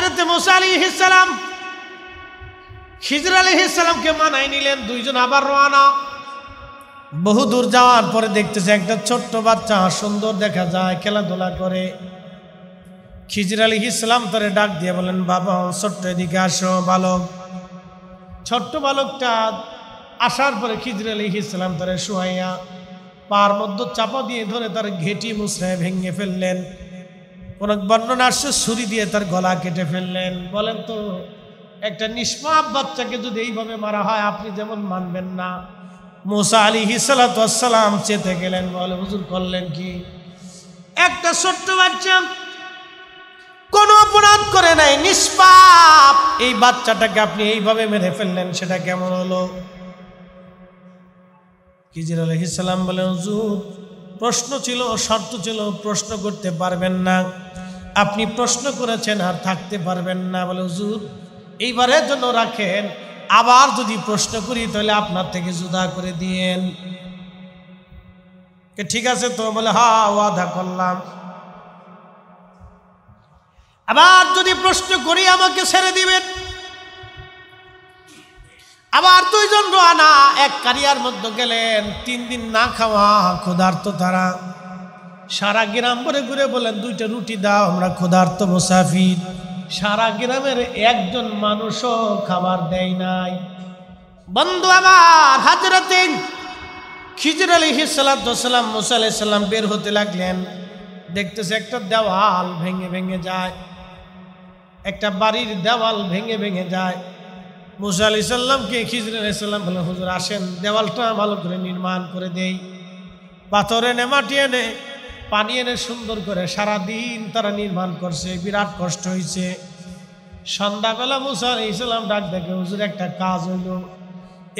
হজরত মোসা আলী ইসালাম খিজর আলী ইসালামকে মানাই নিলেন দুইজন আবার রোয়ানা বহু দূর যাওয়ার পরে দেখতেছে একটা ছোট্ট বাচ্চা সুন্দর দেখা যায় খেলাধুলা করে খিজির আলী ইসলাম তরে ডাক দিয়ে বলেন বাবা ছোট্ট এদিকে আসো বালক ছোট্ট বালকটা আসার পরে খিজির আলী ইসলাম তরে সোহাইয়া পার মধ্য চাপা দিয়ে ধরে তার ঘেটি মুসরে ভেঙে ফেললেন কোন বর্ণনা আসছে ছুরি দিয়ে তার গলা কেটে ফেললেন বলেন তো একটা নিষ্পাপ বাচ্চাকে যদি এইভাবে মারা হয় আপনি যেমন মানবেন না মোসা আলী হিসালাম চেতে গেলেন বলে হুজুর করলেন কি একটা ছোট্ট বাচ্চা কোনো অপরাধ করে নাই নিষ্পাপ এই বাচ্চাটাকে আপনি এইভাবে মেরে ফেললেন সেটা কেমন হলো কিজির আলহিসাম বলেন হুজুর প্রশ্ন ছিল শর্ত ছিল প্রশ্ন করতে পারবেন না আপনি প্রশ্ন করেছেন আর থাকতে পারবেন না বলে হুজুর এইবারের জন্য রাখেন আবার যদি প্রশ্ন করি তাহলে আপনার থেকে জুদা করে দিয়েন ঠিক আছে তো বলে হা ওয়াদা করলাম আবার যদি প্রশ্ন করি আমাকে ছেড়ে দিবেন আবার দুইজন রোয়ানা এক কারিয়ার মধ্যে গেলেন তিন দিন না খাওয়া ক্ষুধার্ত তারা সারা গ্রাম করে ঘুরে বলেন দুইটা রুটি দাও আমরা ক্ষুধার্ত মুসাফির সারা গ্রামের একজন মানুষও খাবার দেয় নাই বন্ধু আমার হাজরাতে খিজর আলী হিসালাম মুসা বের হতে লাগলেন দেখতেছে একটা দেওয়াল ভেঙে ভেঙে যায় একটা বাড়ির দেওয়াল ভেঙে ভেঙে যায় মুসা আলি সাল্লামকে খিজর আলাইসাল্লাম বলে হুজুর আসেন দেওয়ালটা ভালো করে নির্মাণ করে দেই পাথরে এনে মাটি এনে পানি এনে সুন্দর করে সারাদিন তারা নির্মাণ করছে বিরাট কষ্ট হয়েছে সন্ধ্যাবেলা মুসা আলি ইসলাম ডাক দেখে হুজুর একটা কাজ হইল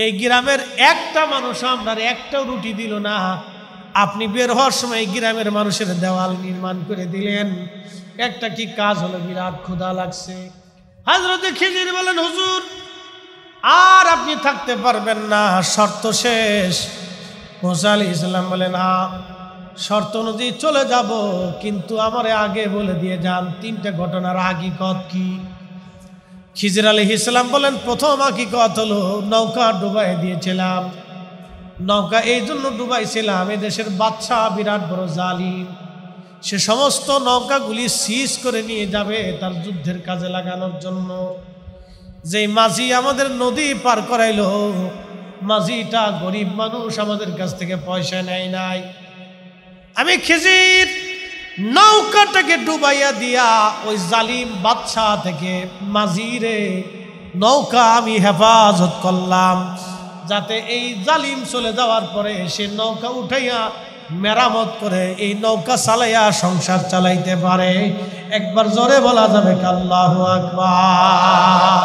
এই গ্রামের একটা মানুষ আপনার একটাও রুটি দিল না আপনি বের হওয়ার সময় গ্রামের মানুষের দেওয়াল নির্মাণ করে দিলেন একটা কি কাজ হলো বিরাট ক্ষুধা লাগছে হাজরতে খিজির বলেন হুজুর আর আপনি থাকতে পারবেন না শর্ত শেষ মোসা আলি ইসলাম বলেন না শর্ত অনুযায়ী চলে যাব কিন্তু আমার আগে বলে দিয়ে যান তিনটা ঘটনার হাকিকত কি খিজির আলী ইসলাম বলেন প্রথম হাকিকত হলো নৌকা ডুবাই দিয়েছিলাম নৌকা এই জন্য ডুবাইছিলাম এ দেশের বাচ্চা বিরাট বড় জালিম সে সমস্ত নৌকাগুলি সিজ করে নিয়ে যাবে তার যুদ্ধের কাজে লাগানোর জন্য যে মাঝি আমাদের নদী পার করাইল মাঝিটা গরিব মানুষ আমাদের কাছ থেকে পয়সা নেয় নাই আমি খিজির নৌকাটাকে ডুবাইয়া দিয়া ওই জালিম বাদশাহ থেকে মাঝিরে নৌকা আমি হেফাজত করলাম যাতে এই জালিম চলে যাওয়ার পরে সে নৌকা উঠাইয়া মেরামত করে এই নৌকা চালাইয়া সংসার চালাইতে পারে একবার জোরে বলা যাবে কাল্লাহ আকবার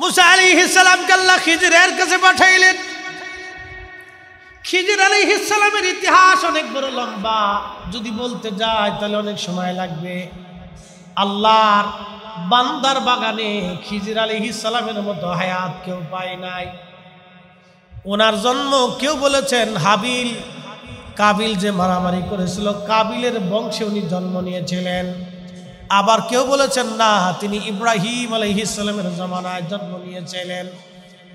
মুসা কাছে পাঠাইলেন খিজির ইতিহাস অনেক বড় লম্বা যদি বলতে যায় তাহলে অনেক সময় লাগবে আল্লাহর বান্দার বাগানে খিজির আলী ইসালামের মতো হায়াত কেউ পায় নাই ওনার জন্ম কেউ বলেছেন হাবিল কাবিল যে মারামারি করেছিল কাবিলের বংশে উনি জন্ম নিয়েছিলেন আবার কেউ বলেছেন না তিনি ইব্রাহিম আলহি ইসলামের জমানায় জন্ম নিয়েছিলেন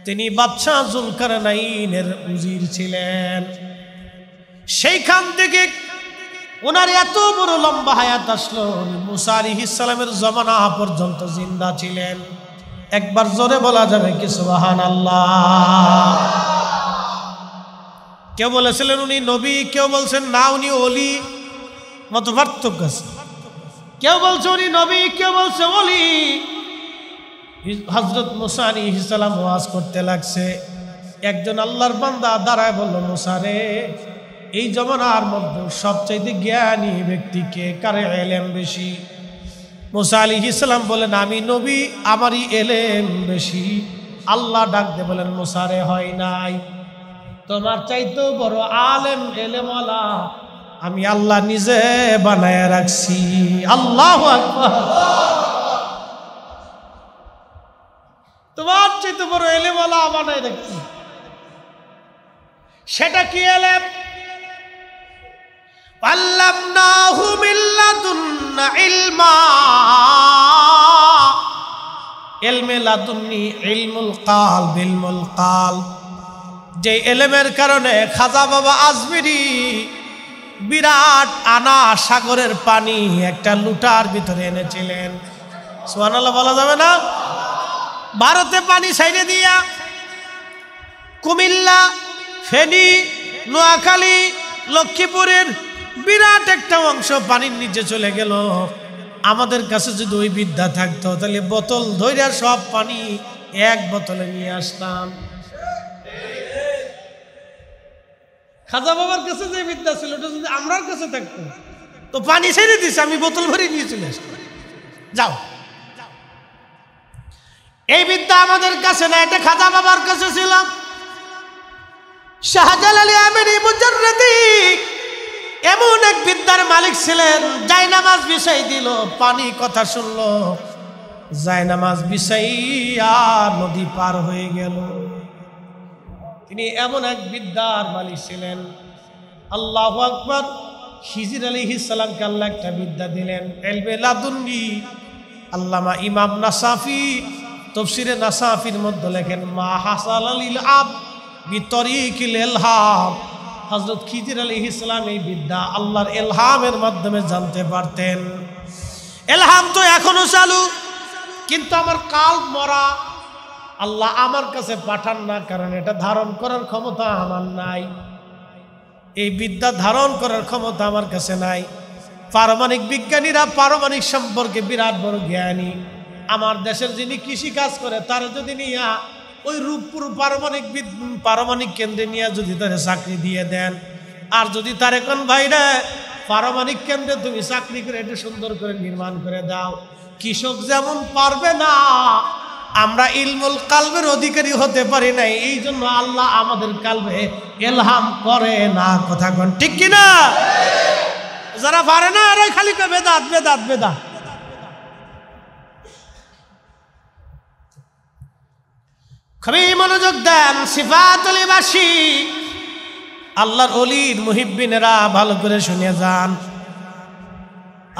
তিনি বাদশাহ জুলকার নাইনের উজির ছিলেন সেইখান থেকে ওনার এত বড় লম্বা হায়াত আসলো মুসা আলি ইসলামের জমানা পর্যন্ত জিন্দা ছিলেন একবার জোরে বলা যাবে কি সুবাহান আল্লাহ কেউ বলেছিলেন উনি নবী কেউ বলছেন না উনি অলি মত পার্থক্য আছে কেউ বলছে উনি নবী কেউ বলছে অলি হজরত মুসানি ইসালাম ওয়াজ করতে লাগছে একজন আল্লাহর বান্দা দাঁড়ায় বলল মুসারে এই জমানার মধ্যে সবচাইতে জ্ঞানী ব্যক্তিকে কারে এলেম বেশি মোসা আলী ইসলাম বলেন আমি নবী আমারই এলেম বেশি আল্লাহ ডাকতে বলেন মোসারে হয় নাই তোমার চাইতো বড় আলেম এলেমালা আমি আল্লাহ নিজে বানায় রাখছি আল্লাহ তোমার চাইতে বড় এলে বলা বানায় রাখছি সেটা কি এলেম পাল্লাম না এলমে যে এলেমের কারণে খাজা বাবা আজমিরি বিরাট আনা সাগরের পানি একটা লুটার ভিতরে এনেছিলেন সোহানাল্লাহ বলা যাবে না ভারতে পানি সাইডে দিয়া কুমিল্লা ফেনী নোয়াখালী লক্ষ্মীপুরের বিরাট একটা অংশ পানির নিচে চলে গেল আমাদের কাছে যদি ওই বিদ্যা থাকতো তাহলে বোতল ধৈর্য সব পানি এক বোতলে নিয়ে আসতাম খাজা বাবার কাছে যে বিদ্যা ছিল ওটা যদি আমরার কাছে থাকতো তো পানি ছেড়ে দিছে আমি বোতল ভরে নিয়ে চলে যাও এই বিদ্যা আমাদের কাছে না এটা খাজা বাবার কাছে ছিল শাহজালাল আমিনী মুজাররদি এমন এক বিদ্যার মালিক ছিলেন যাই নামাজ বিষয় দিল পানি কথা শুনলো যাই নামাজ বিষাইয়া নদী পার হয়ে গেল তিনি এমন এক বিদ্যার মালিক ছিলেন আল্লাহ আকবর হিজির আলী হিসালামকে আল্লাহ একটা বিদ্যা দিলেন এলবে লাদুন্নি আল্লামা ইমাম নাসাফি তফসিরে নাসাফির মধ্যে লেখেন মা হাসাল আলীল আব বিতরিক এলহাম হজরত খিজির আলী ইসলাম এই বিদ্যা আল্লাহর এলহামের মাধ্যমে জানতে পারতেন এলহাম তো এখনো চালু কিন্তু আমার কাল মরা আল্লাহ আমার কাছে পাঠান না কারণ এটা ধারণ করার ক্ষমতা আমার নাই এই বিদ্যা ধারণ করার ক্ষমতা আমার কাছে নাই পারমাণিক বিজ্ঞানীরা পারমাণিক সম্পর্কে বিরাট বড় জ্ঞানী আমার দেশের যিনি কৃষি কাজ করে তার যদি নিয়ে ওই রূপপুর পারমাণিক পারমাণিক কেন্দ্রে নিয়ে যদি তারা চাকরি দিয়ে দেন আর যদি তার এখন ভাইরা পারমাণিক কেন্দ্রে তুমি চাকরি করে এটা সুন্দর করে নির্মাণ করে দাও কৃষক যেমন পারবে না আমরা ইলমুল কালবের অধিকারী হতে পারি নাই এই জন্য আল্লাহ আমাদের কালবে এলহাম করে না কথা কন ঠিক কিনা যারা পারে না আরে খালি কে বেদাত বেদাত বেদাত খুবই মনোযোগ দেন সিফাতলিবাসী আল্লাহর অলির মুহিব্বিনেরা ভালো করে শুনে যান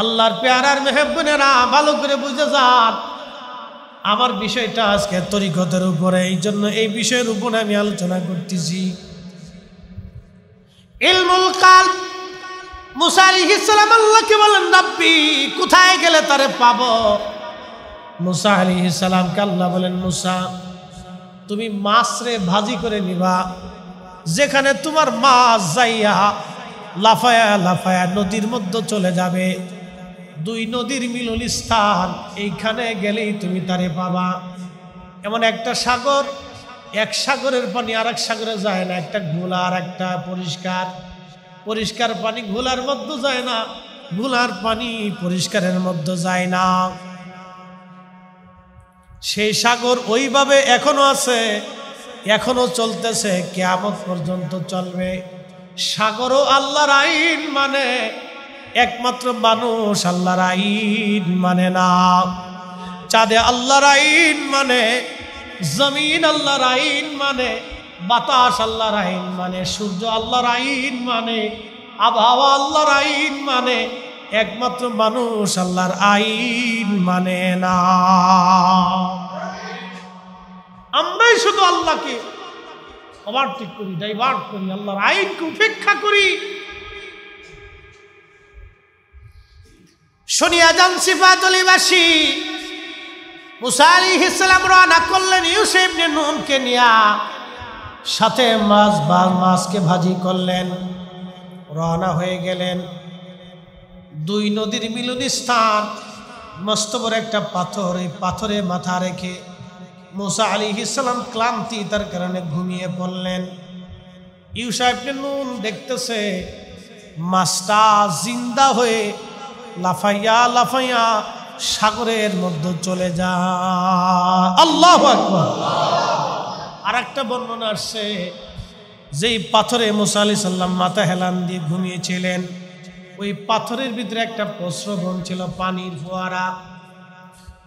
আল্লাহর পেয়ারার মেহেব্বিনেরা ভালো করে বুঝে যান আমার বিষয়টা আজকে তরিকতের উপরে এই জন্য এই বিষয়ের উপরে আমি আলোচনা করতেছি ইলমুল কাল মুসারিহিসালাম আল্লাহকে বলেন রাব্বি কোথায় গেলে তারে পাব মুসা আলিহিসালামকে আল্লাহ বলেন মুসা তুমি মাছরে ভাজি করে নিবা যেখানে তোমার মাছ যাইয়া লাফায়া লাফায়া নদীর মধ্যে চলে যাবে দুই নদীর মিলন স্থান এইখানে গেলেই তুমি তারে পাবা এমন একটা সাগর এক সাগরের পানি আর এক সাগরে যায় না একটা ঘোলা আর একটা পরিষ্কার পরিষ্কার পানি ঘোলার মধ্যে যায় না ঘোলার পানি পরিষ্কারের মধ্যে যায় না সেই সাগর ওইভাবে এখনো আছে এখনো চলতেছে কেমন পর্যন্ত চলবে সাগরও আল্লাহর আইন মানে একমাত্র মানুষ আল্লাহর আইন মানে না চাঁদে আল্লাহর আইন মানে জমিন আল্লাহর আইন মানে বাতাস আল্লাহর আইন মানে সূর্য আল্লাহর আইন মানে আবহাওয়া আল্লাহর আইন মানে একমাত্র মানুষ আল্লাহর আইন মানে না আমরাই শুধু আল্লাহকে ওভারটেক করি ডাইভার্ট করি আল্লাহর আইনকে উপেক্ষা করি শুনিয়া যান সিফাতলিবাসী মুসারি ইসলাম রানা করলেন ইউসেফ নুনকে নিয়া সাথে মাছ বা মাছকে ভাজি করলেন রওনা হয়ে গেলেন দুই নদীর মিলন স্থান মস্তবর একটা পাথর এই পাথরে মাথা রেখে মুসা আলী ইসলাম ক্লান্তি তার কারণে ঘুমিয়ে পড়লেন ইউসাহেবকে নুন দেখতেছে মাছটা জিন্দা হয়ে লাফাইয়া লাফাইয়া সাগরের মধ্যে চলে যা আল্লাহ আর একটা বর্ণনা আসছে যেই পাথরে মুসা সাল্লাম মাথা হেলান দিয়ে ঘুমিয়েছিলেন ওই পাথরের ভিতরে একটা প্রশ্রবণ ছিল পানির ফোয়ারা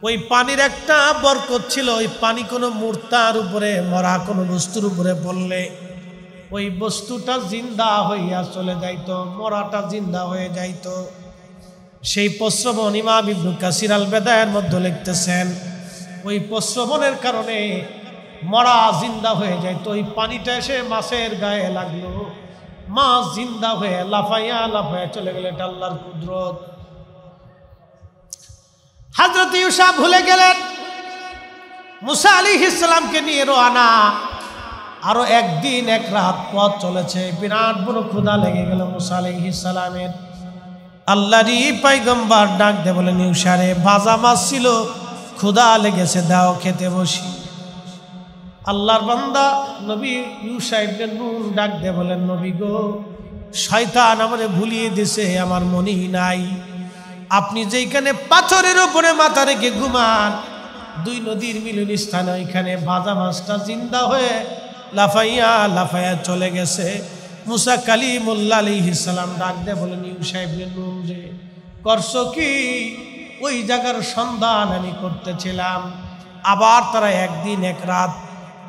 ওই পানির একটা বরকত ছিল ওই পানি কোনো মূর্তার উপরে মরা কোনো বস্তুর উপরে পড়লে ওই বস্তুটা জিন্দা হইয়া চলে যাইত মরাটা জিন্দা হয়ে যাইতো সেই প্রশ্রবণ ইমাম ইবনু কাসির আল বেদায়ের মধ্যে লিখতেছেন ওই প্রশ্রবণের কারণে মরা জিন্দা হয়ে যায় তো ওই পানিটা এসে মাছের গায়ে লাগলো মাছ জিন্দা হয়ে লাফাইয়া লাফাইয়া চলে গেলে টাল্লার কুদরত হাজরত ইউসা ভুলে গেলেন মুসা আলী ইসলামকে নিয়ে রোয়ানা আরো একদিন এক রাত পথ চলেছে বিরাট বড় ক্ষুধা লেগে গেল মুসা আলী ইসলামের আল্লাহরই পাইগম্বার ডাক দে বলে নিউসারে ভাজা মাছ ছিল ক্ষুদা লেগেছে দাও খেতে বসি আল্লাহর বান্দা নবী ইউসাইবকে নূর ডাক দে বলেন নবী গো শয়তান আমারে ভুলিয়ে দিছে আমার মনি নাই আপনি যেইখানে পাথরের উপরে মাথা রেখে ঘুমান দুই নদীর মিলন স্থানে ওইখানে ভাজা মাছটা জিন্দা হয়ে লাফাইয়া লাফাইয়া চলে গেছে মুসা কালিমুল্লা আলিহিসাল্লাম ডাক দে বলেন ইউ সাহেব যে করস কি ওই জায়গার সন্ধান আমি করতেছিলাম আবার তারা একদিন এক রাত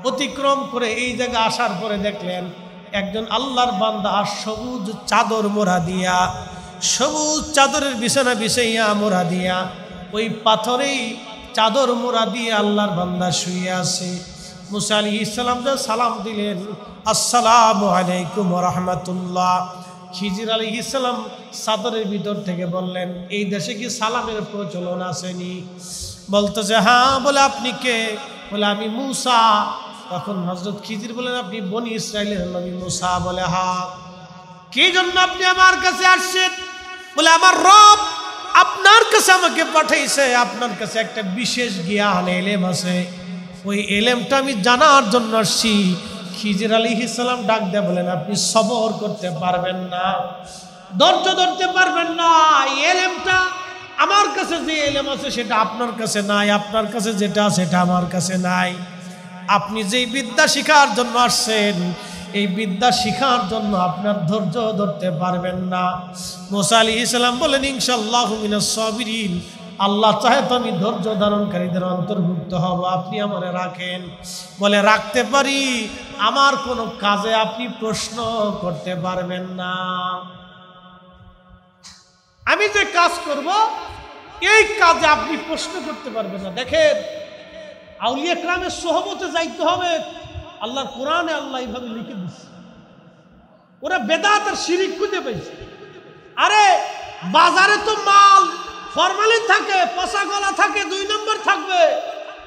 অতিক্রম করে এই জায়গা আসার পরে দেখলেন একজন আল্লাহর বান্দা সবুজ চাদর মোড়া দিয়া সবুজ চাদরের বিছানা বিছাইয়া মোড়া দিয়া ওই পাথরেই চাদর মোড়া দিয়ে আল্লাহর বান্দা শুয়ে আছে মুসা আলি ইসলামদের সালাম দিলেন আসসালাম আলাইকুম রহমতুল্লাহ খিজির আলী ইসলাম সাদরের ভিতর থেকে বললেন এই দেশে কি সালামের প্রচলন আসেনি বলতেছে হ্যাঁ বলে আপনি কে বলে আমি মুসা তখন হজরত খিজির বলেন আপনি বনি ইসরায়েলের নবী মুসা বলে হা হ্যাঁ। কি জন্য আপনি আমার কাছে আসছেন বলে আমার রব আপনার কাছে আমাকে পাঠাইছে আপনার কাছে একটা বিশেষ জ্ঞান এলেম আছে ওই এলেমটা আমি জানার জন্য আসছি খিজির আলী ইসলাম ডাক দেয় বলেন আপনি সবর করতে পারবেন না ধৈর্য ধরতে পারবেন না এলেমটা আমার কাছে যে এলেম আছে সেটা আপনার কাছে নাই আপনার কাছে যেটা সেটা আমার কাছে নাই আপনি যেই বিদ্যা শিখার জন্য আসছেন এই বিদ্যা শিখার জন্য আপনার ধৈর্য ধরতে পারবেন না মোসা আলী ইসলাম বলেন ইনশাল্লাহ সবির আল্লাহ চাহে তো আমি ধৈর্য ধারণকারীদের অন্তর্ভুক্ত হব আপনি আমারে রাখেন বলে রাখতে পারি আমার কোনো কাজে আপনি প্রশ্ন করতে পারবেন না আমি যে কাজ করব এই কাজে আপনি প্রশ্ন করতে পারবেন না দেখেন আউলিয়া ক্রামের সহমতে যাইতে হবে আল্লাহ কোরআনে আল্লাহ এইভাবে লিখে দিচ্ছে ওরা বেদাতের সিঁড়ি শিরিক খুঁজে পেয়েছে আরে বাজারে তো মাল ফরমালিন থাকে পচা গলা থাকে দুই নম্বর থাকবে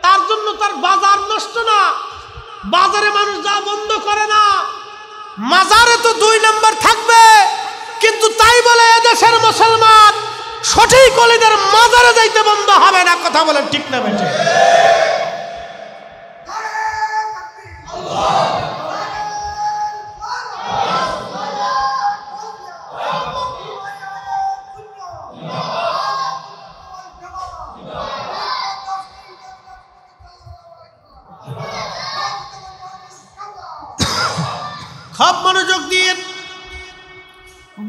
তার জন্য তার বাজার নষ্ট না বাজারে মানুষ যা বন্ধ করে না মাজারে তো দুই নম্বর থাকবে কিন্তু তাই বলে এদেশের মুসলমান সঠিক অলিদের মাজারে যাইতে বন্ধ হবে না কথা বলেন ঠিক না বেটে আল্লাহ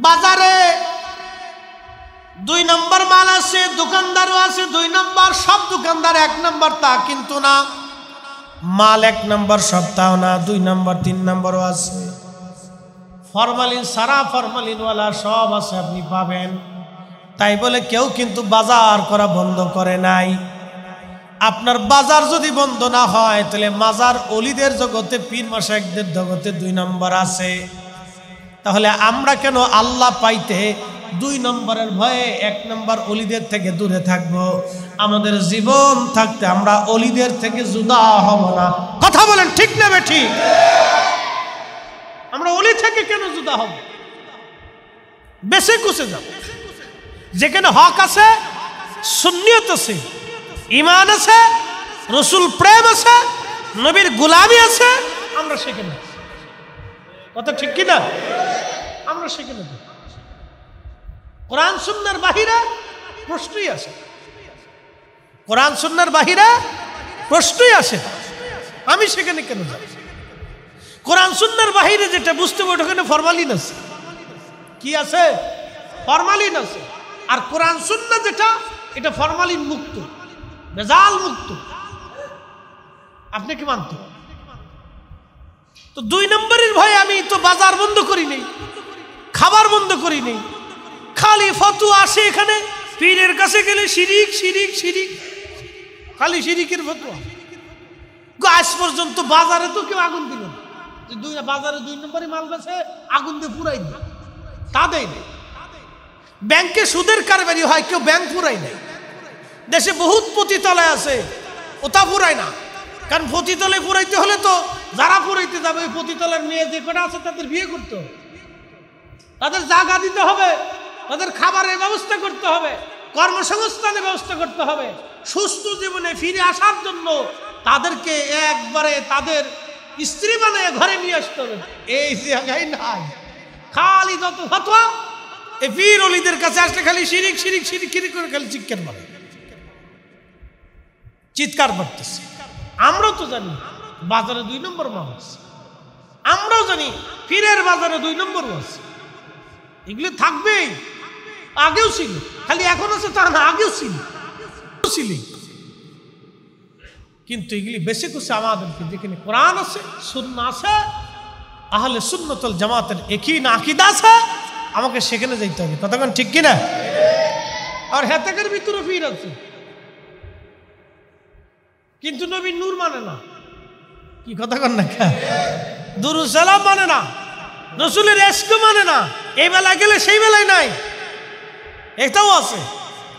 বাজারে দুই নম্বর মাল আছে দোকানদারও আছে দুই নম্বর সব দোকানদার এক নম্বর তা কিন্তু না মাল এক নম্বর সপ্তাহ না দুই নম্বর তিন নম্বরও আছে ফরমালিন সারা ফরমালিনওয়ালা সব আছে আপনি পাবেন তাই বলে কেউ কিন্তু বাজার করা বন্ধ করে নাই আপনার বাজার যদি বন্ধ না হয় তাহলে মাজার অলিদের জগতে পীর একদের জগতে দুই নম্বর আছে তাহলে আমরা কেন আল্লাহ পাইতে দুই নম্বরের ভয়ে এক নম্বর অলিদের থেকে দূরে থাকব আমাদের জীবন থাকতে আমরা অলিদের থেকে জুদা হব না কথা বলেন ঠিক না বেঠি আমরা অলি থেকে কেন জুদা হব বেশি কুসে যাব যেখানে হক আছে সুন্নিয়ত আছে ইমান আছে রসুল প্রেম আছে নবীর গুলামী আছে আমরা সেখানে কথা ঠিক কিনা আমরা সেখানে দেব কোরআন সুন্নার বাহিরা প্রশ্নই আছে কোরআন সুন্নার বাহিরা প্রশ্নই আছে আমি সেখানে কেন যাব কোরআন সুন্নার বাহিরে যেটা বুঝতে হবে ওখানে ফরমালিন আছে কি আছে ফরমালিন আছে আর কোরআন সুন্না যেটা এটা ফরমালিন মুক্ত বেজাল মুক্ত আপনি কি মানত তো দুই নম্বরের ভয়ে আমি তো বাজার বন্ধ করি নেই খাবার বন্ধ করিনি খালি ফতু আসে এখানে পীরের কাছে গেলে শিরিক শিরিক শিরিক খালি শিরিকের ফতুয়া আজ পর্যন্ত বাজারে তো কেউ আগুন দিল দুই বাজারে দুই নম্বরই মাল বেছে আগুন দিয়ে পুরাই না তা দেয় নেই ব্যাংকে সুদের কারবারি হয় কেউ ব্যাংক পুরাই নেই দেশে বহুত পতিতলায় আছে ওটা পুরাই না কারণ পতিতলে পুরাইতে হলে তো যারা পুরাইতে যাবে ওই পতিতলার মেয়ে যে কটা আছে তাদের বিয়ে করতে হবে তাদের জায়গা দিতে হবে তাদের খাবারের ব্যবস্থা করতে হবে কর্মসংস্থানের ব্যবস্থা করতে হবে সুস্থ জীবনে ফিরে আসার জন্য তাদেরকে একবারে তাদের স্ত্রী বানিয়ে ঘরে নিয়ে আসতে হবে এই জায়গায় নাই খালি যত ফতোয়া এ বীর অলিদের কাছে আসলে খালি শিরিক শিরিক শিরিক শিরিক করে খালি চিৎকার মারে চিৎকার করতেছে আমরাও তো জানি বাজারে দুই নম্বর মানুষ আমরাও জানি ফিরের বাজারে দুই নম্বর মানুষ এগুলি থাকবেই আগেও ছিল খালি এখন আছে তার না আগেও ছিল ছিলি কিন্তু এগুলি বেশি খুশি আমাদেরকে যেখানে কোরআন আছে শূন্য আছে আহলে সুন্নতল জামাতের একই না আকিদা আছে আমাকে সেখানে যেতে হবে ততক্ষণ ঠিক কিনা আর হ্যাঁ ভিতরে ফির আছে কিন্তু নবী নূর মানে না কি কথা কন না দুরুসালাম মানে না রসুলের এসকে মানে না এই বেলা গেলে সেই বেলায় নাই এটাও আছে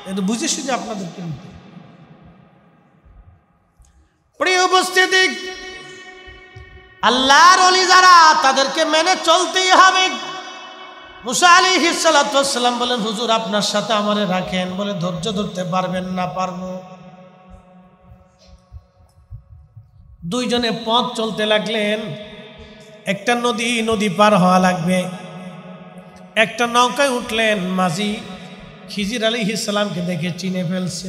এটা বুঝে শুধু আপনাদের কিনতে প্রিয় উপস্থিতি আল্লাহর অলি যারা তাদেরকে মেনে চলতেই হবে মুসা আলী হিসালাতাম বলেন হুজুর আপনার সাথে আমারে রাখেন বলে ধৈর্য ধরতে পারবেন না পারবো দুইজনে পথ চলতে লাগলেন একটা নদী নদী পার হওয়া লাগবে একটা নৌকায় উঠলেন মাঝি খিজির আলী ইসলামকে দেখে চিনে ফেলছে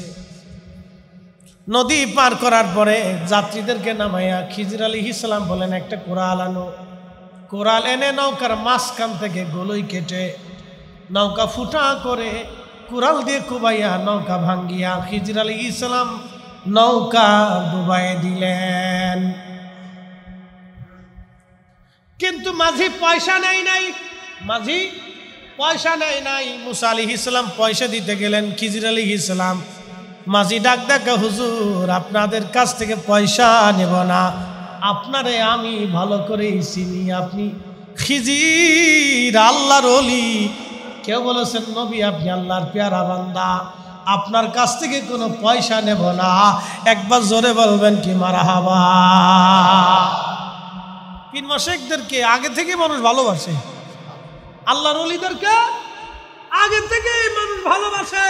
নদী পার করার পরে যাত্রীদেরকে নামাইয়া খিজির আলী ইসলাম বলেন একটা কোরাল আনো কোরাল এনে নৌকার মাঝখান থেকে গোলই কেটে নৌকা ফুটা করে কুরাল দিয়ে কুবাইয়া নৌকা ভাঙ্গিয়া খিজির আলী ইসলাম নৌকা ডুবাই দিলেন কিন্তু মাঝি পয়সা নেই নাই মাঝি পয়সা নেই নাই মুসা আলী ইসলাম পয়সা দিতে গেলেন খিজির আলী ইসলাম মাঝি ডাক ডাকা হুজুর আপনাদের কাছ থেকে পয়সা নেব না আপনারে আমি ভালো করে চিনি আপনি খিজির আল্লাহর অলি কেউ বলেছেন নবী আপনি আল্লাহর পেয়ারা বান্দা আপনার কাছ থেকে কোনো পয়সা নেব না একবার জোরে বলবেন কি মারা হাবা মাসে একদেরকে আগে থেকে মানুষ ভালোবাসে আল্লাহর অলিদেরকে আগে থেকেই মানুষ ভালোবাসে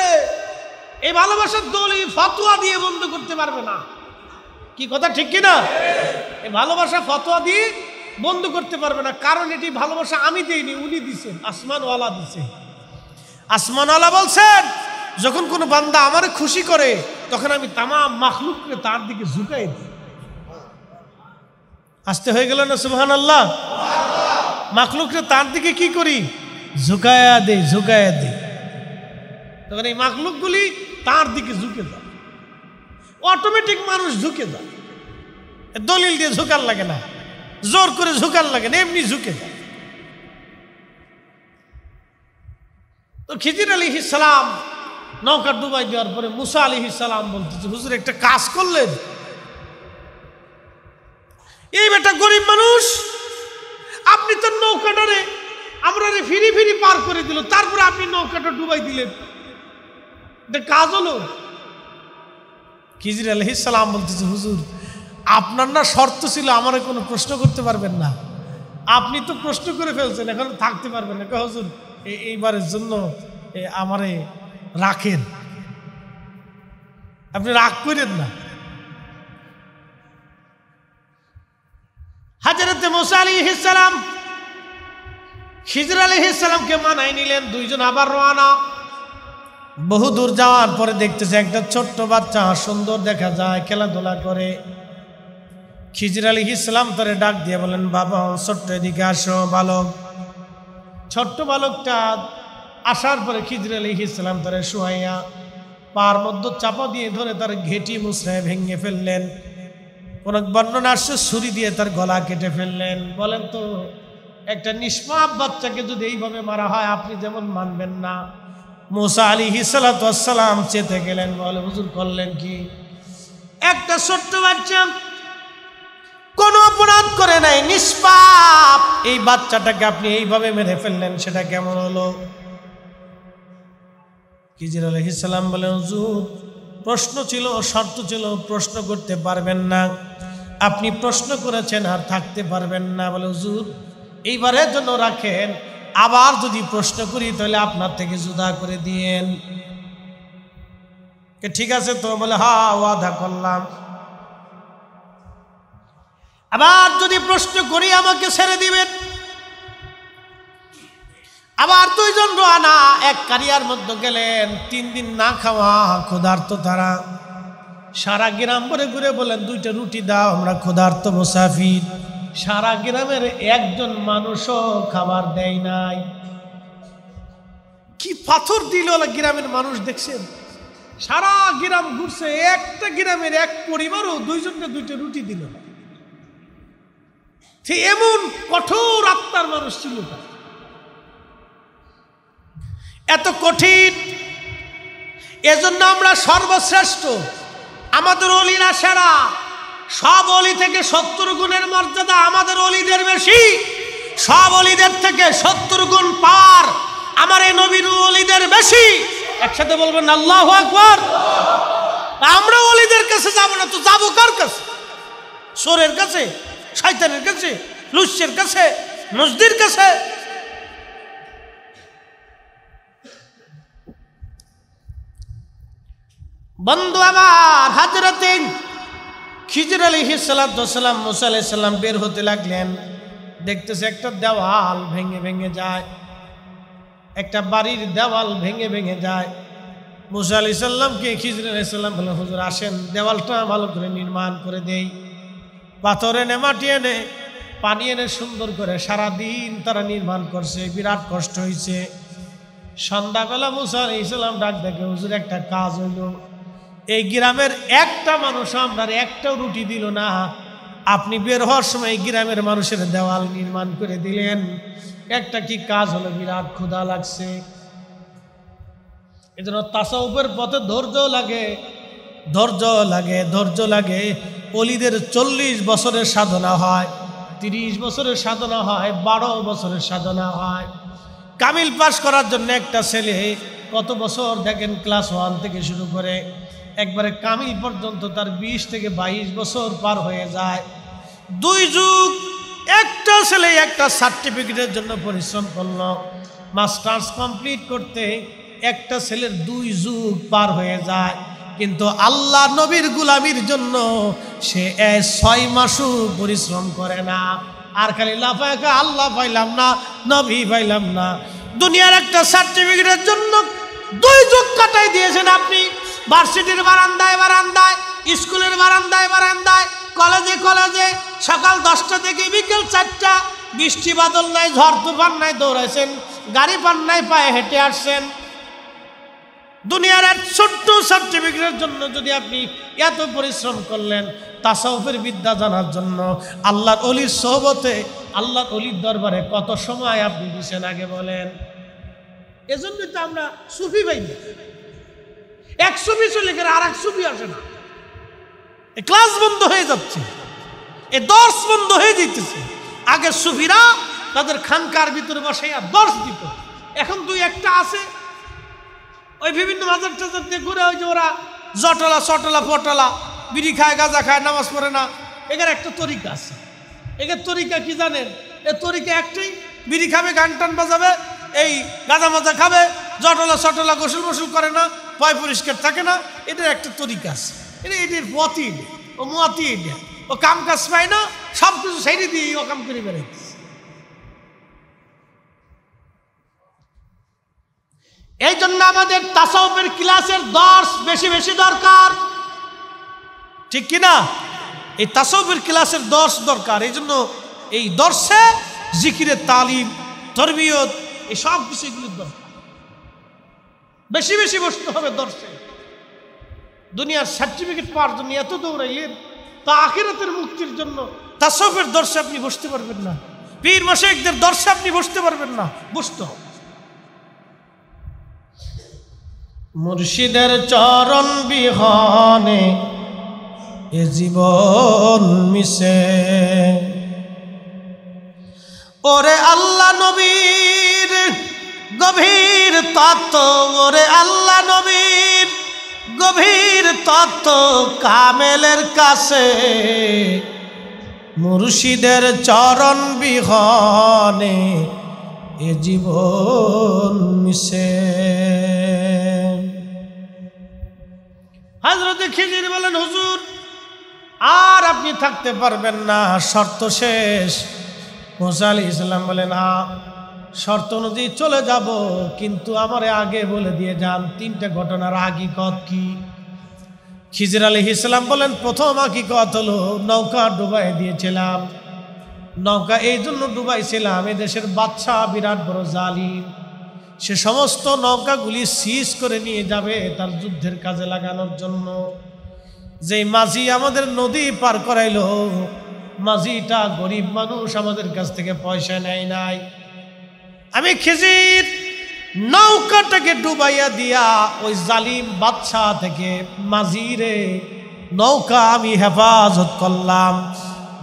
এই ভালোবাসার এই ফতোয়া দিয়ে বন্ধ করতে পারবে না কি কথা ঠিক কিনা এই ভালোবাসা ফতোয়া দিয়ে বন্ধ করতে পারবে না কারণ এটি ভালোবাসা আমি দিইনি উনি দিছেন আসমানওয়ালা দিছে আসমানওয়ালা বলছেন যখন কোনো বান্দা আমারে খুশি করে তখন আমি তামাম মাখলুককে তার দিকে ঝুঁকাই দিই আসতে হয়ে গেল না সুবহান আল্লাহ মাখলুকটা তার দিকে কি করি ঝুঁকায়া দে ঝুঁকায়া দে তখন এই গুলি তার দিকে ঝুঁকে দাও অটোমেটিক মানুষ ঝুঁকে যায় দলিল দিয়ে ঝুঁকার লাগে না জোর করে ঝুঁকার লাগে না এমনি ঝুঁকে দেয় তো খিজির আলী ইসালাম নৌকা ডুবাই দেওয়ার পরে মুসা আলী ইসালাম বলতেছে হুজুর একটা কাজ করলেন এই বেটা গরিব মানুষ আপনি তো নৌকাটা রে আমরা রে ফিরি ফিরি পার করে দিল তারপরে আপনি নৌকাটা ডুবাই দিলেন কাজ হলো খিজির আলহিসাল্লাম বলতেছে হুজুর আপনার না শর্ত ছিল আমার কোনো প্রশ্ন করতে পারবেন না আপনি তো প্রশ্ন করে ফেলছেন এখন থাকতে পারবেন না হুজুর এইবারের জন্য আমারে রাখেন আপনি রাগ করেন না হাজারতে মোসা আলী ইসালাম খিজর আলহিসামকে মানায় নিলেন দুইজন আবার রোয়ানা বহু দূর যাওয়ার পরে দেখতেছে একটা ছোট্ট বাচ্চা সুন্দর দেখা যায় খেলাধুলা করে খিজর আলী ইসলাম তরে ডাক দিয়ে বলেন বাবা ছোট্ট এদিকে আসো বালক ছোট্ট বালকটা আসার পরে খিজর আলী ইসলাম তরে শুয়াইয়া পার মধ্য চাপা দিয়ে ধরে তার ঘেটি মুসরায় ভেঙে ফেললেন কোন বর্ণনা আসছে ছুরি দিয়ে তার গলা কেটে ফেললেন বলেন তো একটা নিষ্পাপ বাচ্চাকে যদি এইভাবে মারা হয় আপনি যেমন মানবেন না মোসা আলী হিসালাতাম চেতে গেলেন বলে হুজুর করলেন কি একটা ছোট্ট বাচ্চা কোনো অপরাধ করে নাই নিষ্পাপ এই বাচ্চাটাকে আপনি এইভাবে মেরে ফেললেন সেটা কেমন হলো কিজির আলহিসাল্লাম বলেন হুজুর প্রশ্ন ছিল শর্ত ছিল প্রশ্ন করতে পারবেন না আপনি প্রশ্ন করেছেন আর থাকতে পারবেন না বলে হুজুর এইবারের জন্য রাখেন আবার যদি প্রশ্ন করি তাহলে আপনার থেকে জুদা করে দিয়েন ঠিক আছে তো বলে হা ওয়াদা করলাম আবার যদি প্রশ্ন করি আমাকে ছেড়ে দিবেন আবার দুইজন রোয়ানা এক কারিয়ার মধ্যে গেলেন তিন দিন না খাওয়া ক্ষুধার্ত তারা সারা গ্রাম ভরে ঘুরে বলেন দুইটা রুটি দাও আমরা ক্ষুধার্ত মুসাফির সারা গ্রামের একজন মানুষও খাবার দেয় নাই কি পাথর দিল গ্রামের মানুষ দেখছেন সারা গ্রাম ঘুরছে একটা গ্রামের এক পরিবারও দুইজনকে দুইটা রুটি দিল এমন কঠোর আত্মার মানুষ ছিল এত কঠিন এজন্য আমরা সর্বশ্রেষ্ঠ আমাদের অলিনা সেরা সব অলি থেকে সত্তর গুণের মর্যাদা আমাদের অলিদের বেশি সব অলিদের থেকে সত্তর গুণ পার আমার এই নবীর অলিদের বেশি একসাথে বলবেন আল্লাহ আকবর আমরা অলিদের কাছে যাব না তো যাবো কার কাছে সোরের কাছে শৈতানের কাছে লুসের কাছে নজদির কাছে বন্ধু আমার হাজরতেন খিজির আলহি সালাতাম মুসা সাল্লাম বের হতে লাগলেন দেখতেছে একটা দেওয়াল ভেঙে ভেঙে যায় একটা বাড়ির দেওয়াল ভেঙে ভেঙে যায় মুসা আলি সাল্লামকে আলি সাল্লাম বলে হুজুর আসেন দেওয়ালটা ভালো করে নির্মাণ করে দেই পাথর এনে মাটি এনে পানি এনে সুন্দর করে সারা দিন তারা নির্মাণ করছে বিরাট কষ্ট হয়েছে সন্ধ্যাবেলা মুসা আলি ইসলাম ডাক দেখে হুজুর একটা কাজ হইল এই গ্রামের একটা মানুষ আপনার একটাও রুটি দিল না আপনি বের হওয়ার সময় গ্রামের মানুষের দেওয়াল নির্মাণ করে দিলেন একটা কি কাজ হলো বিরাট ক্ষুধা লাগছে এজন্য তাসাউপের পথে ধৈর্য লাগে ধৈর্য লাগে ধৈর্য লাগে অলিদের চল্লিশ বছরের সাধনা হয় তিরিশ বছরের সাধনা হয় বারো বছরের সাধনা হয় কামিল পাশ করার জন্য একটা ছেলে কত বছর দেখেন ক্লাস ওয়ান থেকে শুরু করে একবারে কামিল পর্যন্ত তার ২০ থেকে ২২ বছর পার হয়ে যায় দুই যুগ একটা ছেলে একটা সার্টিফিকেটের জন্য পরিশ্রম করল মাস্টার্স কমপ্লিট করতে একটা ছেলের দুই যুগ পার হয়ে যায় কিন্তু আল্লাহ নবীর গুলামির জন্য সে ছয় মাসও পরিশ্রম করে না আর খালি লাফায় আল্লাহ পাইলাম না নবী পাইলাম না দুনিয়ার একটা সার্টিফিকেটের জন্য দুই যুগ কাটাই দিয়েছেন আপনি ভার্সিটির বারান্দায় বারান্দায় স্কুলের বারান্দায় বারান্দায় কলেজে কলেজে সকাল দশটা থেকে বিকেল চারটা বৃষ্টি বাদল নাই ঝড় তুফান নাই দৌড়াইছেন গাড়ি পান নাই পায়ে হেঁটে আসছেন দুনিয়ার এক ছোট্ট সার্টিফিকেটের জন্য যদি আপনি এত পরিশ্রম করলেন তাসাউফের বিদ্যা জানার জন্য আল্লাহর অলির সহবতে আল্লাহর অলির দরবারে কত সময় আপনি দিচ্ছেন আগে বলেন এজন্যই তো আমরা সুফি ভাই একশো ছবি চলে গেলে আর একশো ছবি আসে না এ ক্লাস বন্ধ হয়ে যাচ্ছে এ দর্শ বন্ধ হয়ে যেতেছে আগে সুফিরা তাদের খানকার ভিতরে বসাইয়া দর্শ দিত এখন দুই একটা আছে ওই বিভিন্ন মাজার টাজার দিয়ে ঘুরে ওই যে ওরা জটলা চটলা পটলা বিড়ি খায় গাঁজা খায় নামাজ পড়ে না এখানে একটা তরিকা আছে এখানে তরিকা কি জানেন এ তরিকা একটাই বিড়ি খাবে গান টান বাজাবে এই গাঁজা মাজা খাবে জটলা চটলা গোসল মোসল করে না পায় পরিষ্কার থাকে না এটার একটা তরিকা আছে এটির মতিন ও মতিন ও কাম কাজ পায় না সব কিছু সাইডে দিয়ে ও কাম করে বেড়াইতেছে এই জন্য আমাদের তাসাউপের ক্লাসের দর্শ বেশি বেশি দরকার ঠিক কিনা এই তাসাউপের ক্লাসের দর্শ দরকার এই জন্য এই দর্শে জিকিরের তালিম ধর্মীয় এই সব কিছু এগুলির দরকার বেশি বেশি বসতে হবে দর্শে দুনিয়ার সার্টিফিকেট পাওয়ার জন্য এত দৌড়াইলেন তা আখিরাতের মুক্তির জন্য তাসফের দর্শে আপনি বসতে পারবেন না পীর মশাইকদের দর্শে আপনি বসতে পারবেন না বসতে হবে মুর্শিদের চরণ বিহনে এ জীবন মিশে ওরে আল্লাহ নবীর গভীর তত্ত্ব ওরে আল্লাহ নবীর গভীর তত্ত্ব কামেলের কাছে মুর্শিদের চরণ বিহনে এ জীবন মিশে হাজরতে খিজির বলেন হুজুর আর আপনি থাকতে পারবেন না শর্ত শেষ মোসা আলী ইসলাম বলেন আ শর্ত অনুযায়ী চলে যাব কিন্তু আমারে আগে বলে দিয়ে যান তিনটা ঘটনার কত কি খিজির আলী ইসলাম বলেন প্রথম কত হলো নৌকা ডুবাই দিয়েছিলাম নৌকা এই জন্য ডুবাইছিলাম এদেশের বাচ্চা বিরাট বড় জালিম সে সমস্ত নৌকাগুলি সিজ করে নিয়ে যাবে তার যুদ্ধের কাজে লাগানোর জন্য যেই মাঝি আমাদের নদী পার করাইল মাঝিটা গরিব মানুষ আমাদের কাছ থেকে পয়সা নেয় নাই আমি খিজির নৌকাটাকে ডুবাইয়া দিয়া ওই জালিম বাচ্চা থেকে মাঝিরে নৌকা আমি হেফাজত করলাম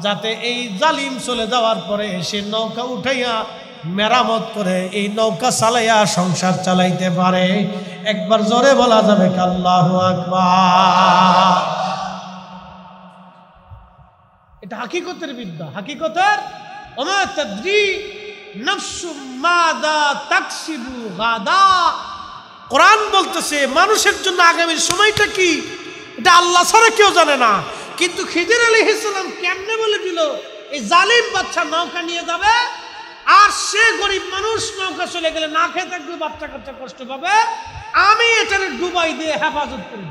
যাতে এই জালিম চলে যাওয়ার পরে সে নৌকা উঠাইয়া মেরামত করে এই নৌকা চালাইয়া সংসার চালাইতে পারে একবার জোরে বলা যাবে কাল্লাহ আকবার এটা হাকিকতের বিদ্যা হাকিকতের দৃঢ় কোরআন বলতেছে মানুষের জন্য আগামীর সময়টা কি এটা আল্লাহ ছাড়া কেউ জানে না কিন্তু খিদির আলী ইসলাম কেমনে দিল এই জালিম বাচ্চা নৌকা নিয়ে যাবে আর সে গরিব মানুষ নৌকা চলে গেলে না খেয়ে থাকবে বাচ্চা কাচ্চা কষ্ট পাবে আমি এটার ডুবাই দিয়ে হেফাজত করব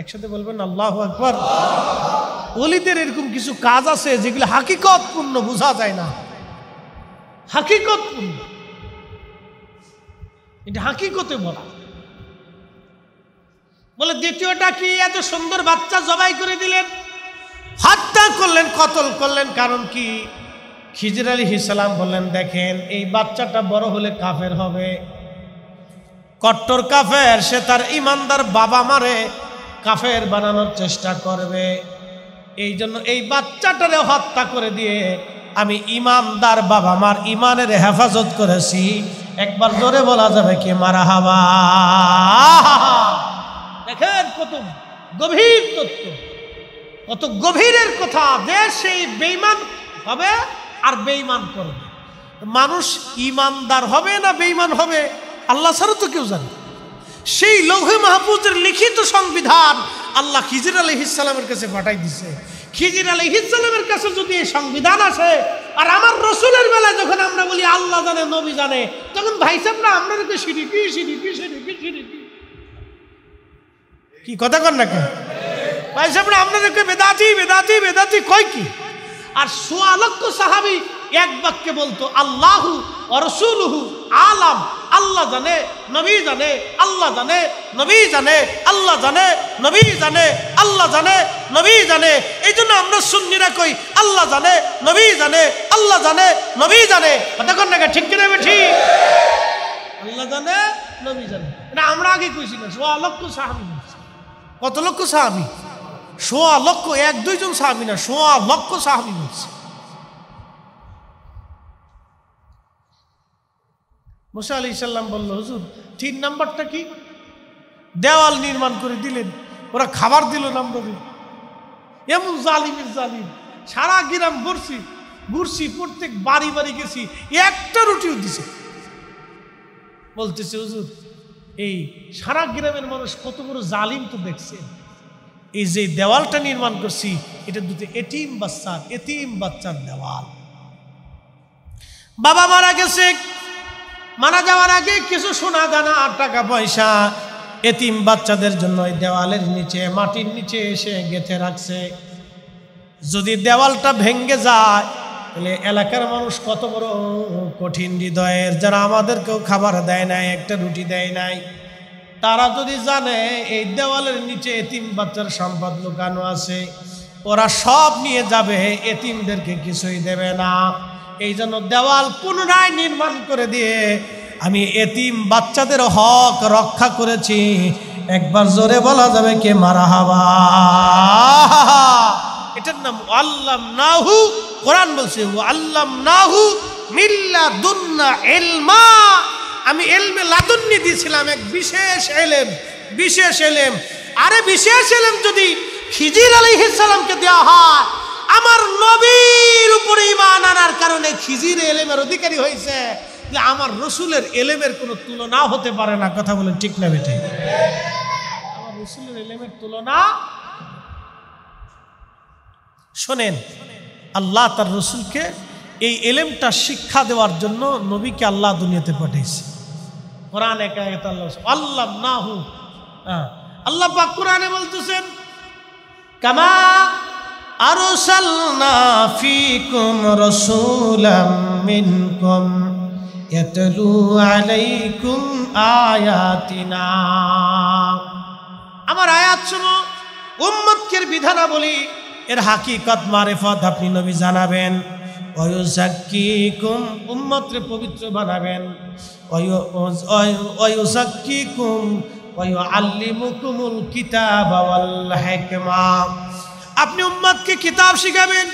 একসাথে বলবেন আল্লাহ একবার অলিদের এরকম কিছু কাজ আছে যেগুলো হাকিকতপূর্ণ বোঝা যায় না হাকিকত এটা হাকিকতে বলা বলে দ্বিতীয়টা কি এত সুন্দর বাচ্চা জবাই করে দিলেন হত্যা করলেন কতল করলেন কারণ কি খিজির আলী হিসালাম বললেন দেখেন এই বাচ্চাটা বড় হলে কাফের হবে কট্টর কাফের সে তার ইমানদার বাবা মারে কাফের বানানোর চেষ্টা করবে এই জন্য এই বাচ্চাটারে হত্যা করে দিয়ে আমি ইমানদার বাবা মার ইমানের হেফাজত করেছি একবার জোরে বলা যাবে কে মারা হাবা দেখেন কত গভীর তত্ত্ব কত গভীরের কথা যে সেই বেইমান হবে আর বেইমান করবে মানুষ ইমানদার হবে না বেইমান হবে আল্লাহ ছাড়া তো কেউ জানে সেই লৌহে মাহফুজের লিখিত সংবিধান আল্লাহ খিজির আলহ ইসলামের কাছে পাঠাই দিছে খিজির আলী ইসলামের কাছে যদি এই সংবিধান আছে আর আমার রসুলের বেলায় যখন আমরা বলি আল্লাহ জানে নবী জানে তখন ভাই সাহেবরা আমরা কি সিঁড়িপি সিঁড়িপি সিঁড়িপি সিঁড়িপি কি কথা কর নাকি ভাই সাহেবরা আমরা বেদাতি বেদাতি বেদাতি কয় কি আর সোয়া লক্ষ সাহাবি এক বাক্যে বলতো আল্লাহু অরসুলহু আলাম আল্লাহ জানে নবী জানে আল্লাহ জানে নবী জানে আল্লাহ জানে নবী জানে আল্লাহ জানে নবী জানে এই জন্য আমরা সুন্নিরা কই আল্লাহ জানে নবী জানে আল্লাহ জানে নবী জানে দেখুন না ঠিক কিনে ঠিক আল্লাহ জানে নবী জানে এটা আমরা আগে কইছি না সোয়া লক্ষ সাহাবি কত লক্ষ সাহাবি সোয়া লক্ষ এক দুইজন সাহাবি না সোয়া লক্ষ সাহাবি বলছে মোসা আলি সাল্লাম বলল হুজুর তিন নাম্বারটা কি দেওয়াল নির্মাণ করে দিলেন ওরা খাবার দিল নাম্বারে এমন জালিমের জালিম সারা গ্রাম ঘুরছি ঘুরছি প্রত্যেক বাড়ি বাড়ি গেছি একটা রুটিও দিছে বলতেছে হুজুর এই সারা গ্রামের মানুষ কত বড় জালিম তো দেখছে এই যে দেওয়ালটা নির্মাণ করছি এটা দুটো এটিম বাচ্চার এটিম বাচ্চার দেওয়াল বাবা মারা গেছে মারা যাওয়ার আগে কিছু সোনা দানা আর টাকা পয়সা এতিম বাচ্চাদের জন্য ওই দেওয়ালের নিচে মাটির নিচে এসে গেঁথে রাখছে যদি দেওয়ালটা ভেঙ্গে যায় তাহলে এলাকার মানুষ কত বড় কঠিন হৃদয়ের যারা আমাদেরকেও খাবার দেয় নাই একটা রুটি দেয় নাই তারা যদি জানে এই দেওয়ালের নিচে এতিম বাচ্চার সম্পদ লুকানো আছে ওরা সব নিয়ে যাবে এতিমদেরকে কিছুই দেবে না এই জন্য দেওয়াল পুনরায় নির্মাণ করে দিয়ে আমি এতিম বাচ্চাদের হক রক্ষা করেছি একবার জোরে বলা যাবে কে মারা হাবা এটার নাম আল্লাম নাহু কোরআন বলছে আল্লাম নাহু মিল্লা দুন্না এলমা আমি এলমে লাদুন্নি দিয়েছিলাম এক বিশেষ এলেম বিশেষ এলেম আরে বিশেষ এলেম যদি খিজির আলী ইসালামকে দেওয়া হয় আমার নবীর উপরে ইমান আনার কারণে খিজির এলেমের অধিকারী হয়েছে যে আমার রসুলের এলেমের কোনো তুলনা হতে পারে না কথা বলেন ঠিক না বেটে আমার রসুলের এলেমের তুলনা শোনেন আল্লাহ তার রসুলকে এই এলেমটা শিক্ষা দেওয়ার জন্য নবীকে আল্লাহ দুনিয়াতে পাঠিয়েছে কোরআন একা আল্লাহ আল্লাহ হু হ্যাঁ। আল্লাহ পাক কোরআনে বলতেছেন কামা أرسلنا فيكم رسولا منكم يتلو عليكم آياتنا আমার আয়াত শুনো উম্মতকের বিধানাবলী এর হাকিকত মারেফত আপনি নবী জানাবেন অয়ুসাক্ষিকুম উম্মতরে পবিত্র বানাবেন অয়ুসাক্ষিকুম অয়ু আল্লিমুকুমুল কিতাব ওয়াল হিকমা আপনি উম্মাদকে কিতাব শিখাবেন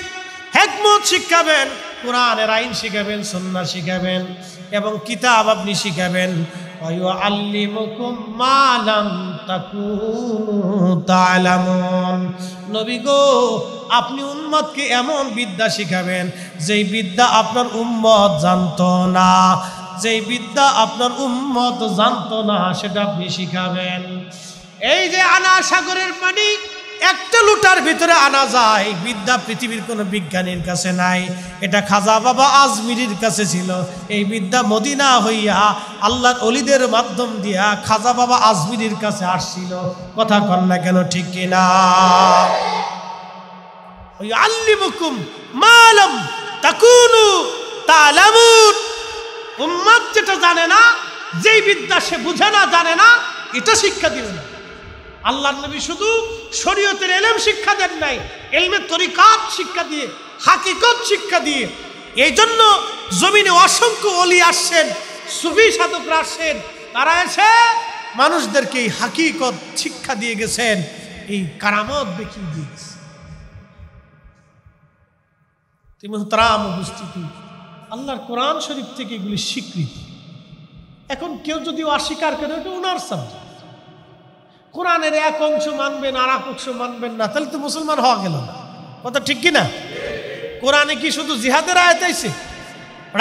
হেকমত শিখাবেন কোরআনের আইন শিখাবেন সন্না শিখাবেন এবং কিতাব আপনি শিখাবেন নবী গো আপনি উন্মাদকে এমন বিদ্যা শিখাবেন যেই বিদ্যা আপনার উম্মত জানত না যেই বিদ্যা আপনার উম্মত জানত না সেটা আপনি শিখাবেন এই যে আনা সাগরের পানি একটা লুটার ভিতরে আনা যায় বিদ্যা পৃথিবীর কোনো বিজ্ঞানীর কাছে নাই এটা খাজা বাবা আজমিরির কাছে ছিল এই বিদ্যা মদিনা হইয়া আল্লাহর অলিদের মাধ্যম দিয়া খাজা বাবা আজমিরির কাছে আসছিল কথা কর না কেন ঠিক কিনা ওই আল্লিমুকুম মালম তাকুনু তালামুন উম্মাদ যেটা জানে না যেই বিদ্যা সে বুঝে না জানে না এটা শিক্ষা দিবে না আল্লাহ নবী শুধু শরীয়তের এলেম শিক্ষা দেন নাই এলমের তরিকাত শিক্ষা দিয়ে হাকিকত শিক্ষা দিয়ে এই জন্য জমিনে অসংখ্য অলি আসছেন সুফি সাধকরা আসছেন তারা এসে মানুষদেরকে এই হাকিকত শিক্ষা দিয়ে গেছেন এই কারামত দেখিয়ে দিয়েছে গেছেন মোহতারাম উপস্থিতি আল্লাহর কোরআন শরীফ থেকে এগুলি স্বীকৃতি এখন কেউ যদি অস্বীকার করে ওটা ওনার সাবজেক্ট কোরআনের এক অংশ মানবেন আর এক অংশ মানবেন না তাহলে তো মুসলমান হওয়া গেল কথা ঠিক কি না কোরআনে কি শুধু জিহাদের আয়াত আসছে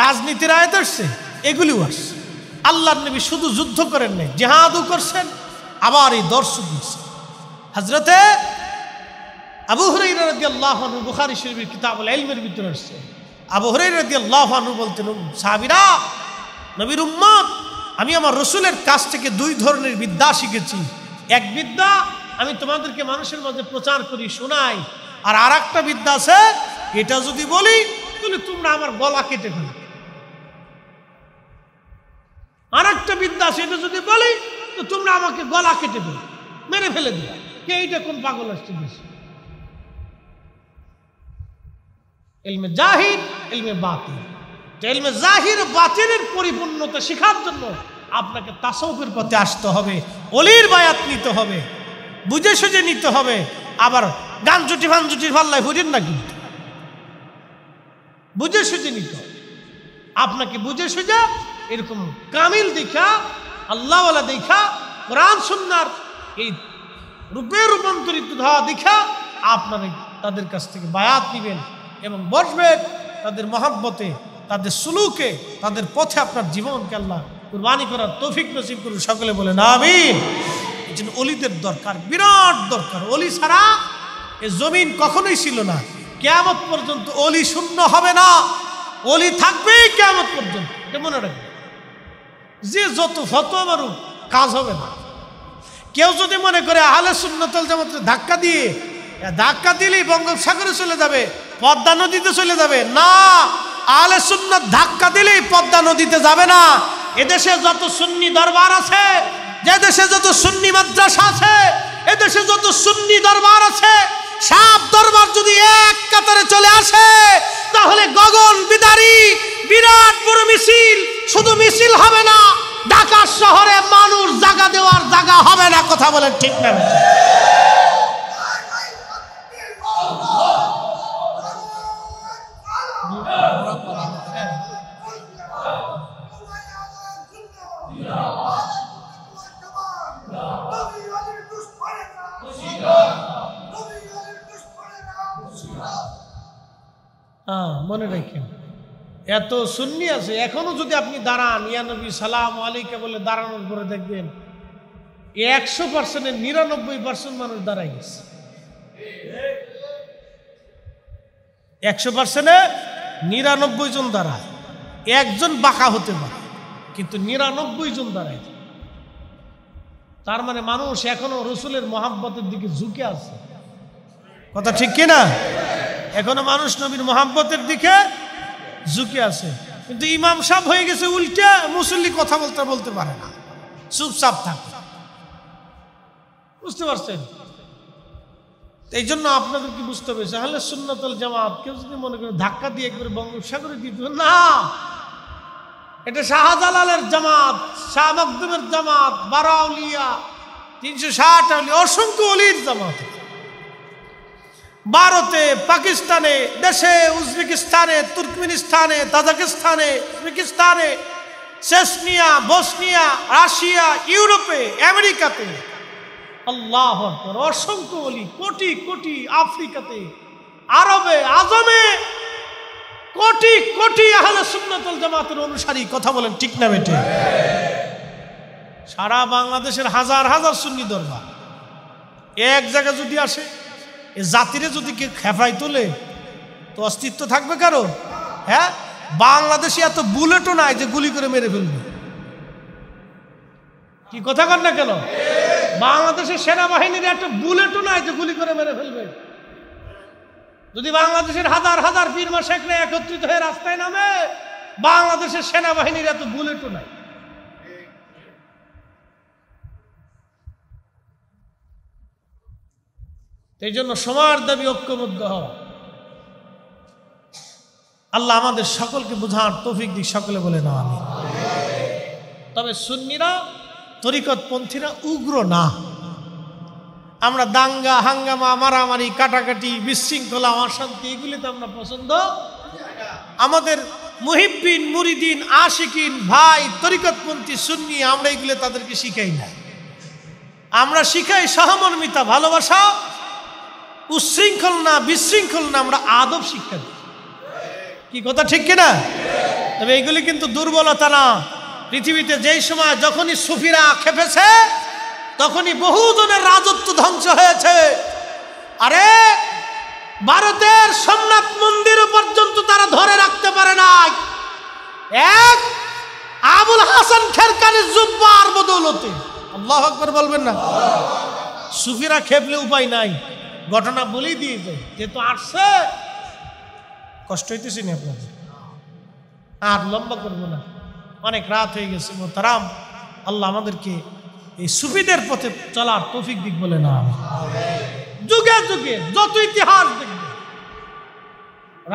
রাজনীতির আয়াত আসছে এগুলিও আসছে আল্লাহ নবী শুধু যুদ্ধ করেন নাই জেহাদও করছেন আবার এই দর্শক হজরতে আবু হরাই রাজি আল্লাহানু বুখারি শরীফের কিতাব এলমের ভিতরে আসছে আবু হরাই রাজি আল্লাহানু বলতেন সাহাবিরা নবীর উম্মত আমি আমার রসুলের কাছ থেকে দুই ধরনের বিদ্যা শিখেছি এক বিদ্যা আমি তোমাদেরকে মানুষের মধ্যে প্রচার করি শোনাই আর আর একটা বিদ্যা আছে এটা যদি বলি তাহলে তোমরা আমার গলা কেটে ফেলো আর একটা বিদ্যা আছে এটা যদি বলি তো তোমরা আমাকে গলা কেটে ফেলো মেরে ফেলে দিও কে এইটা কোন পাগল আসছে বেশি এলমে জাহির এলমে বাতিল এলমে জাহির বাতিলের পরিপূর্ণতা শেখার জন্য আপনাকে তাসৌফের পথে আসতে হবে অলির বায়াত নিতে হবে বুঝে সুঝে নিতে হবে আবার গান জুটি ফান জুটি পাল্লায় বুঝেন না কিন্তু বুঝে সুঝে নিতে হবে আপনাকে বুঝে সুঝে এরকম কামিল দেখা আল্লাহওয়ালা দেখা কোরআন সুন্নার এই রূপে রূপান্তরিত ধা দেখা আপনারা তাদের কাছ থেকে বায়াত নিবেন এবং বসবেন তাদের মহাব্বতে তাদের সুলুকে তাদের পথে আপনার জীবনকে আল্লাহ কুরবানি করার তৌফিক নসিব করুন সকলে বলে না আমি একজন অলিদের দরকার বিরাট দরকার অলি ছাড়া এ জমিন কখনোই ছিল না কেমত পর্যন্ত অলি শূন্য হবে না অলি থাকবেই কেমত পর্যন্ত এটা মনে রাখবে যে যত ফত মারুক কাজ হবে না কেউ যদি মনে করে আহলে শূন্যতল জামাতে ধাক্কা দিয়ে ধাক্কা দিলেই বঙ্গোপসাগরে চলে যাবে পদ্মা নদীতে চলে যাবে না আহলে শূন্য ধাক্কা দিলেই পদ্মা নদীতে যাবে না এদেশে যত সুন্নি দরবার আছে যে দেশে যত সুন্নি মাদ্রাসা আছে এদেশে যত সুন্নি দরবার আছে সব দরবার যদি এক কাতারে চলে আসে তাহলে গগন বিদারি বিরাট বড় মিছিল শুধু মিছিল হবে না ঢাকা শহরে মানুষ জায়গা দেওয়ার জায়গা হবে না কথা বলেন ঠিক না Thank you. হ্যাঁ মনে রাখেন এত সুন্নি আছে এখনো যদি আপনি দাঁড়ান ইয়ানবী সালাম আলীকে বলে দাঁড়ানোর পরে দেখবেন একশো পার্সেন্টের নিরানব্বই পার্সেন্ট মানুষ দাঁড়াই গেছে একশো পার্সেন্টে নিরানব্বই জন দাঁড়ায় একজন বাঁকা হতে পারে কিন্তু নিরানব্বই জন দাঁড়ায় তার মানে মানুষ এখনো রসুলের মহাব্বতের দিকে ঝুঁকে আছে কথা ঠিক কিনা এখনো মানুষ নবীর মহাব্বতের দিকে ঝুঁকে আছে কিন্তু ইমাম সাহ হয়ে গেছে উল্টে মুসল্লি কথা বলতে বলতে পারে না চুপচাপ থাকে বুঝতে পারছেন এই জন্য আপনাদের কি বুঝতে হবে তাহলে সুন্নতল জামাত কেউ যদি মনে করেন ধাক্কা দিয়ে একবার বঙ্গোপসাগরে দিত না এটা শাহজালালের জামাত শাহ মকদমের জামাত বারাউলিয়া তিনশো ষাট অসংখ্য অলির জামাত ভারতে পাকিস্তানে দেশে উজবেকিস্তানে তুর্কমিনিস্তানে তাজাকিস্তানে উজবেকিস্তানে চেসনিয়া বসনিয়া রাশিয়া ইউরোপে আমেরিকাতে আল্লাহ অসংখ্য বলি কোটি কোটি আফ্রিকাতে আরবে আজমে কোটি কোটি আহলে সুন্নতল জামাতের অনুসারী কথা বলেন ঠিক না বেটে সারা বাংলাদেশের হাজার হাজার সুন্নি দরবার এক জায়গায় যদি আসে এ জাতিরে যদি কে খেফায় তোলে তো অস্তিত্ব থাকবে কারো হ্যাঁ বাংলাদেশে এত বুলেটও নাই যে গুলি করে মেরে ফেলবে কি কথা কর না কেন বাংলাদেশের সেনাবাহিনীর একটা বুলেটও নাই যে গুলি করে মেরে ফেলবে যদি বাংলাদেশের হাজার হাজার পীরমা শেখরা একত্রিত হয়ে রাস্তায় নামে বাংলাদেশের সেনাবাহিনীর এত বুলেটও নাই এই জন্য সবার দাবি ঐক্যবদ্ধ হওয়া আল্লাহ আমাদের সকলকে বোঝার তৌফিক দিক সকলে বলে না আমি তবে সুন্নিরা তরিকতপন্থীরা উগ্র না আমরা দাঙ্গা হাঙ্গামা মারামারি কাটাকাটি বিশৃঙ্খলা অশান্তি এগুলিতে আমরা পছন্দ আমাদের মুহিব্বিন মুরিদিন আশিকিন ভাই তরিকতপন্থী সুন্নি আমরা এগুলো তাদেরকে শিখাই না আমরা শিখাই সহমর্মিতা ভালোবাসা উশৃঙ্খল না বিশৃঙ্খল না আমরা আদব শিক্ষা দিই কি কথা ঠিক কিনা তবে এগুলি কিন্তু দুর্বলতা না পৃথিবীতে যেই সময় যখনই সুফিরা খেপেছে তখনই বহুজনের রাজত্ব ধ্বংস হয়েছে আরে ভারতের সোমনাথ মন্দির পর্যন্ত তারা ধরে রাখতে পারে নাই এক আবুল হাসান খেরকানি জুব্বা আর আল্লাহ আকবর বলবেন না সুফিরা খেপলে উপায় নাই ঘটনা বলি দিয়ে যায় যেহেতু আসছে কষ্ট হইতেছি নি আপনাদের আর লম্বা করবো না অনেক রাত হয়ে গেছে মোতারাম আল্লাহ আমাদেরকে এই সুফিদের পথে চলার তৌফিক দিক বলে না যুগে যুগে যত ইতিহাস দেখবে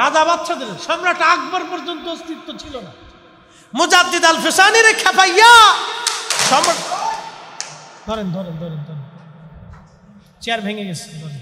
রাজা বাচ্চাদের সম্রাট আকবর পর্যন্ত অস্তিত্ব ছিল না মুজাদ্দিদ আল ফেসানি রে খেপাইয়া ধরেন ধরেন ধরেন ধরেন চেয়ার ভেঙে গেছে ধরেন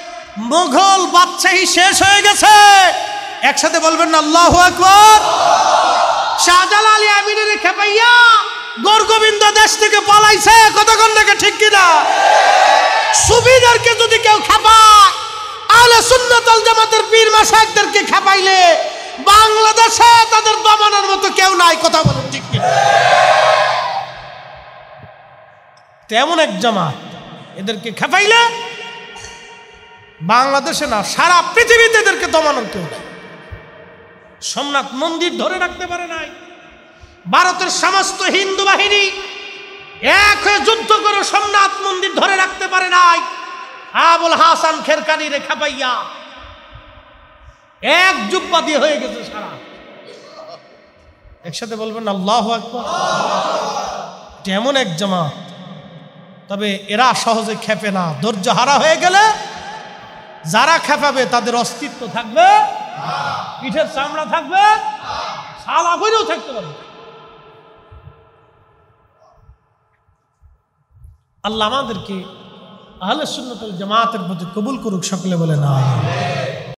মোঘল বাদশাহী শেষ হয়ে গেছে একসাথে বলবেন না আল্লাহ আকবর শাহজালাল আমিনের খেপাইয়া গোরগোবিন্দ দেশ থেকে পালাইছে কতক্ষণ থেকে ঠিক কিনা সুবিদারকে যদি কেউ খেপায় আহলে সুন্নতল জামাতের পীর মাসাকদেরকে খেপাইলে বাংলাদেশে তাদের দমানোর মতো কেউ নাই কথা বলেন ঠিক কিনা তেমন এক জামাত এদেরকে খেপাইলে বাংলাদেশে না সারা পৃথিবীতে এদেরকে দমানোর কেউ সোমনাথ মন্দির ধরে রাখতে পারে নাই ভারতের সমস্ত হিন্দু বাহিনী এক হয়ে যুদ্ধ করে সোমনাথ মন্দির ধরে রাখতে পারে নাই আবুল হাসান খেরকানি রেখা পাইয়া এক জুব্বা দিয়ে হয়ে গেছে সারা একসাথে বলবেন আল্লাহ একবার এমন এক জামা তবে এরা সহজে খেপে না ধৈর্য হারা হয়ে গেলে যারা খেপাবে তাদের অস্তিত্ব থাকবে পিঠের চামড়া থাকবে শালা করেও থাকতে পারবে আল্লাহ আমাদেরকে আহলে সুন্নত জামাতের প্রতি কবুল করুক সকলে বলে না